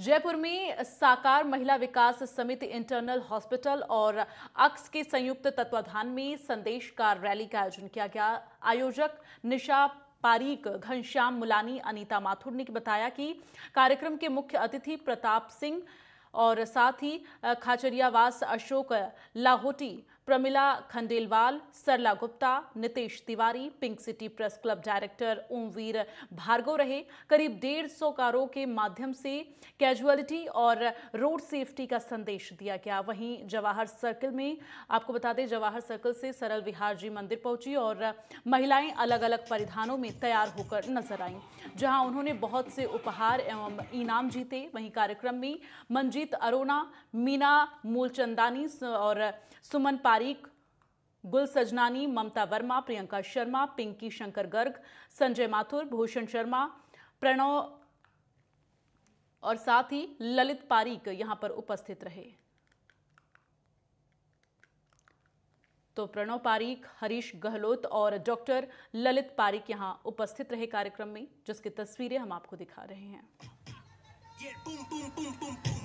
जयपुर में साकार महिला विकास समिति इंटरनल हॉस्पिटल और अक्स के संयुक्त तत्वाधान में संदेश का रैली का आयोजन किया गया आयोजक निशा पारीक घनश्याम मुलानी अनीता माथुर ने बताया कि कार्यक्रम के मुख्य अतिथि प्रताप सिंह और साथ ही Khachariyawas Ashok Lahoti Pramila Khandelwal Sarla Gupta Nitesh Tiwari pink city press club director Omvir Bhargava रहे करीब डेढ़ सौ कारों के माध्यम से कैजुअलिटी और रोड सेफ्टी का संदेश दिया गया वहीं जवाहर सर्कल में आपको बता दें जवाहर सर्कल से सरल विहार जी मंदिर पहुंची और महिलाएं अलग अलग परिधानों में तैयार होकर नजर आईं जहां उन्होंने बहुत से उपहार एवं इनाम जीते वहीं कार्यक्रम में मंजीत अरोना मीना मूलचंदानी और सुमन पाल तारिक गुल सजनानी ममता वर्मा प्रियंका शर्मा पिंकी शंकर गर्ग संजय माथुर भूषण शर्मा प्रणव और साथ ही ललित पारीक यहां पर उपस्थित रहे तो प्रणव पारीक हरीश गहलोत और डॉक्टर ललित पारीक यहां उपस्थित रहे कार्यक्रम में जिसकी तस्वीरें हम आपको दिखा रहे हैं ये तुम, तुम, तुम, तुम, तुम, तुम।